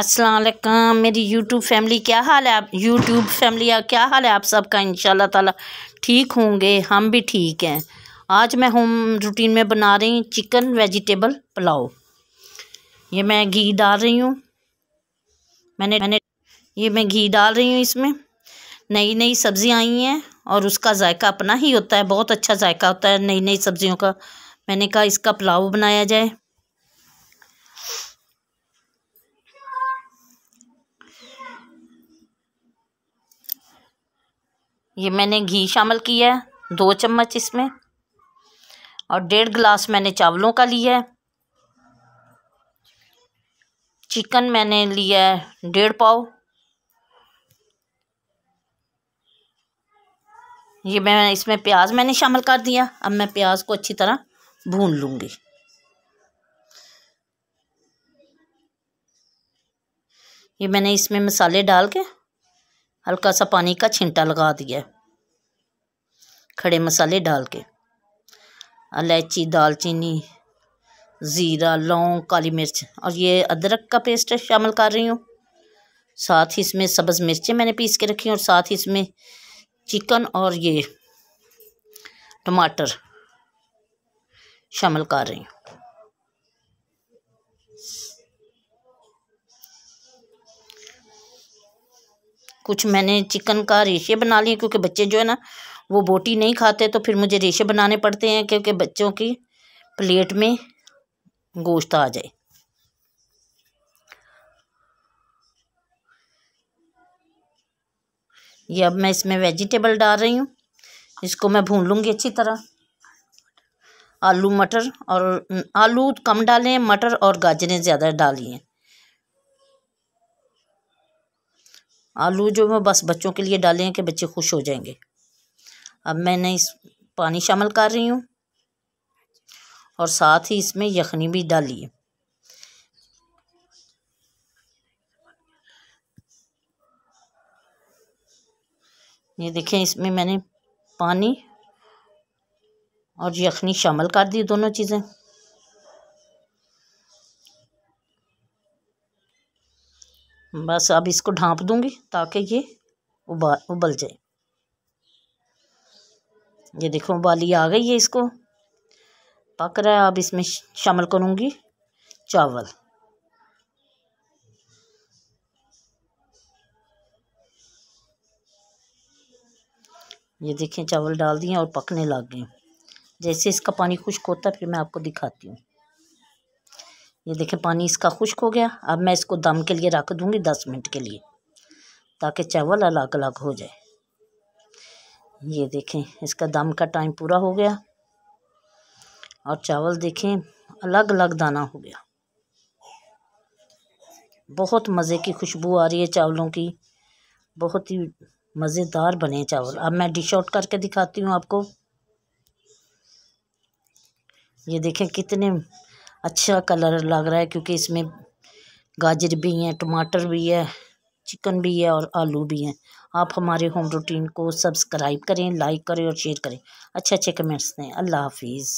अस्सलाम मेरी YouTube family क्या हाल है आप यूट्यूब फैमिली क्या हाल है आप सबका इन ताला ठीक होंगे हम भी ठीक हैं आज मैं होम रूटीन में बना रही हूँ चिकन वेजिटेबल पुलाव ये मैं घी डाल रही हूँ मैंने मैंने ये मैं घी डाल रही हूँ इसमें नई नई सब्ज़ियाँ आई हैं और उसका जायका अपना ही होता है बहुत अच्छा जायका होता है नई नई सब्ज़ियों का मैंने कहा इसका पुलाव बनाया जाए ये मैंने घी शामिल किया है दो चम्मच इसमें और डेढ़ गिलास मैंने चावलों का लिया है चिकन मैंने लिया है डेढ़ पाव ये मैं इसमें प्याज मैंने शामिल कर दिया अब मैं प्याज को अच्छी तरह भून लूँगी ये मैंने इसमें मसाले डाल के हल्का सा पानी का छिंटा लगा दिया खड़े मसाले डाल के इलायची दालचीनी ज़ीरा लौंग काली मिर्च और ये अदरक का पेस्ट शामिल कर रही हूँ साथ ही इसमें सब्ज़ मिर्चें मैंने पीस के रखी और साथ ही इसमें चिकन और ये टमाटर शामिल कर रही हूँ कुछ मैंने चिकन का रेशे बना लिए क्योंकि बच्चे जो है ना वो बोटी नहीं खाते तो फिर मुझे रेशे बनाने पड़ते हैं क्योंकि बच्चों की प्लेट में गोश्त आ जाए ये अब मैं इसमें वेजिटेबल डाल रही हूँ इसको मैं भून लूँगी अच्छी तरह आलू मटर और आलू कम डालें मटर और गाजरें ज़्यादा डालिए आलू जो है बस बच्चों के लिए डाले हैं कि बच्चे खुश हो जाएंगे अब मैंने इस पानी शामिल कर रही हूँ और साथ ही इसमें यखनी भी डाली है ये देखें इसमें मैंने पानी और यखनी शामिल कर दी दोनों चीज़ें बस अब इसको ढाँप दूँगी ताकि ये उबाल उबल जाए ये देखो उबाली आ गई है इसको पक रहा है अब इसमें शामिल करूँगी चावल ये देखें चावल डाल दिए और पकने लग गए जैसे इसका पानी खुश्क होता है फिर मैं आपको दिखाती हूँ ये देखें पानी इसका खुश्क हो गया अब मैं इसको दम के लिए रख दूँगी दस मिनट के लिए ताकि चावल अलग अलग हो जाए ये देखें इसका दम का टाइम पूरा हो गया और चावल देखें अलग अलग दाना हो गया बहुत मज़े की खुशबू आ रही है चावलों की बहुत ही मज़ेदार बने चावल अब मैं डिश आउट करके दिखाती हूँ आपको ये देखें कितने अच्छा कलर लग रहा है क्योंकि इसमें गाजर भी हैं टमाटर भी है चिकन भी है और आलू भी हैं आप हमारे होम रूटीन को सब्सक्राइब करें लाइक करें और शेयर करें अच्छे अच्छे कमेंट्स दें अल्लाह हाफिज़